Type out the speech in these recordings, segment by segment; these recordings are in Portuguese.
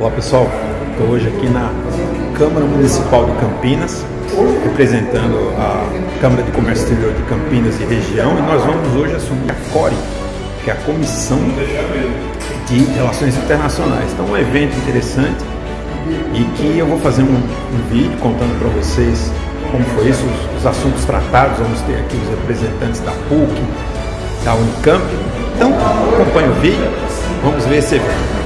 Olá pessoal, estou hoje aqui na Câmara Municipal de Campinas, representando a Câmara de Comércio Exterior de Campinas e região, e nós vamos hoje assumir a CORE, que é a Comissão de Relações Internacionais. Então, é um evento interessante e que eu vou fazer um, um vídeo contando para vocês como foi isso, os, os, assuntos tratados. Vamos ter aqui os representantes da PUC, da Unicamp. Então, acompanhe o vídeo, vamos ver esse evento.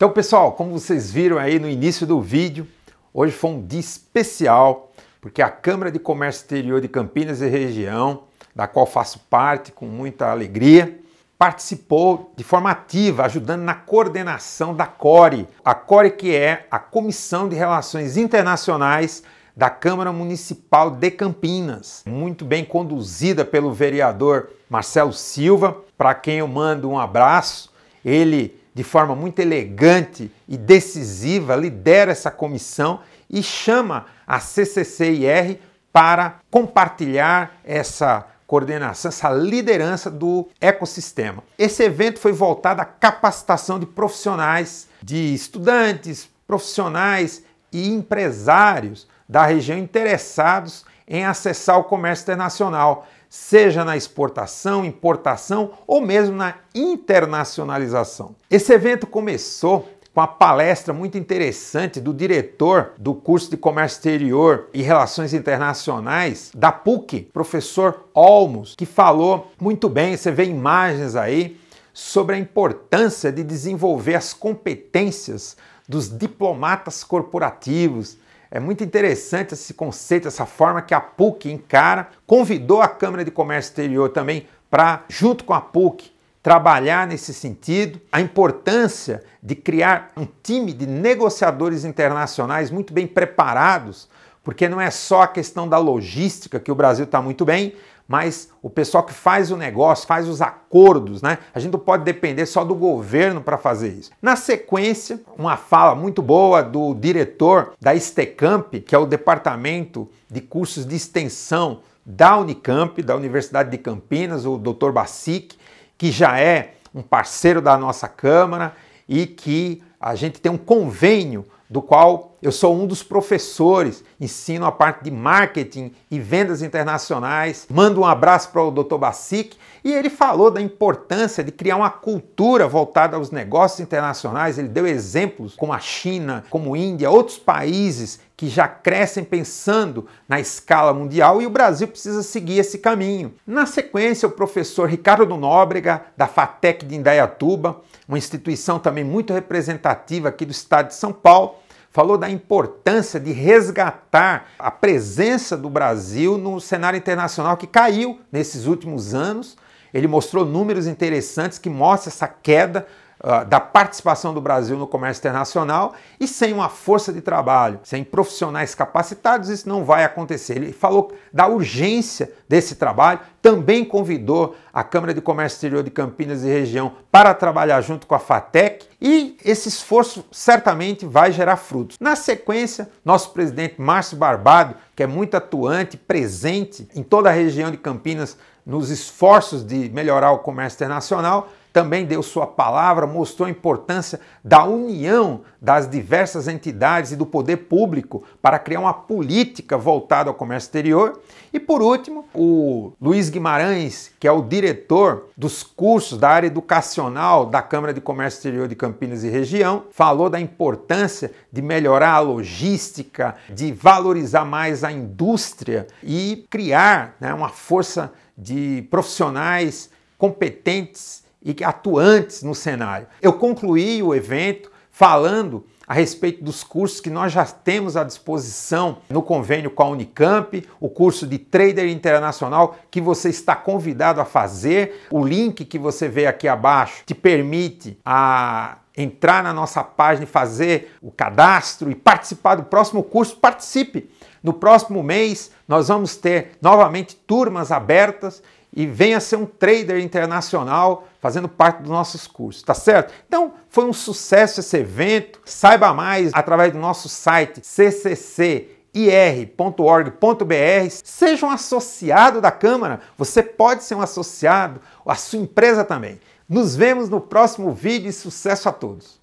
Então, pessoal, como vocês viram aí no início do vídeo, hoje foi um dia especial, porque a Câmara de Comércio Exterior de Campinas e Região, da qual faço parte com muita alegria, participou de forma ativa, ajudando na coordenação da CORE. A CORE que é a Comissão de Relações Internacionais da Câmara Municipal de Campinas, muito bem conduzida pelo vereador Marcelo Silva, para quem eu mando um abraço. Ele de forma muito elegante e decisiva, lidera essa comissão e chama a CCCIR para compartilhar essa coordenação, essa liderança do ecossistema. Esse evento foi voltado à capacitação de profissionais, de estudantes, profissionais e empresários da região interessados em acessar o comércio internacional seja na exportação, importação ou mesmo na internacionalização. Esse evento começou com a palestra muito interessante do diretor do curso de Comércio Exterior e Relações Internacionais da PUC, professor Olmos, que falou muito bem, você vê imagens aí, sobre a importância de desenvolver as competências dos diplomatas corporativos, é muito interessante esse conceito, essa forma que a PUC encara. Convidou a Câmara de Comércio Exterior também para, junto com a PUC, trabalhar nesse sentido, a importância de criar um time de negociadores internacionais muito bem preparados, porque não é só a questão da logística, que o Brasil está muito bem, mas o pessoal que faz o negócio, faz os acordos, né? A gente não pode depender só do governo para fazer isso. Na sequência, uma fala muito boa do diretor da Estecamp, que é o departamento de cursos de extensão da Unicamp, da Universidade de Campinas, o Dr. Bacic, que já é um parceiro da nossa Câmara e que a gente tem um convênio do qual eu sou um dos professores, ensino a parte de marketing e vendas internacionais. Mando um abraço para o Dr. Bacic e ele falou da importância de criar uma cultura voltada aos negócios internacionais. Ele deu exemplos como a China, como a Índia, outros países que já crescem pensando na escala mundial e o Brasil precisa seguir esse caminho. Na sequência, o professor Ricardo do Nóbrega, da FATEC de Indaiatuba, uma instituição também muito representativa aqui do estado de São Paulo, falou da importância de resgatar a presença do Brasil no cenário internacional que caiu nesses últimos anos. Ele mostrou números interessantes que mostram essa queda ah, da participação do Brasil no comércio internacional e sem uma força de trabalho, sem profissionais capacitados, isso não vai acontecer. Ele falou da urgência desse trabalho, também convidou a Câmara de Comércio Exterior de Campinas e região para trabalhar junto com a FATEC e esse esforço certamente vai gerar frutos. Na sequência, nosso presidente Márcio Barbado, que é muito atuante, presente em toda a região de Campinas nos esforços de melhorar o comércio internacional, também deu sua palavra, mostrou a importância da união das diversas entidades e do poder público para criar uma política voltada ao comércio exterior. E por último, o Luiz Guimarães, que é o diretor dos cursos da área educacional da Câmara de Comércio Exterior de Campinas e região, falou da importância de melhorar a logística, de valorizar mais a indústria e criar né, uma força de profissionais competentes e atuantes no cenário. Eu concluí o evento falando a respeito dos cursos que nós já temos à disposição no convênio com a Unicamp, o curso de Trader Internacional que você está convidado a fazer. O link que você vê aqui abaixo te permite a entrar na nossa página e fazer o cadastro e participar do próximo curso. Participe! No próximo mês nós vamos ter novamente turmas abertas e venha ser um trader internacional fazendo parte dos nossos cursos, tá certo? Então, foi um sucesso esse evento. Saiba mais através do nosso site cccir.org.br. seja um associado da Câmara, você pode ser um associado, a sua empresa também. Nos vemos no próximo vídeo e sucesso a todos!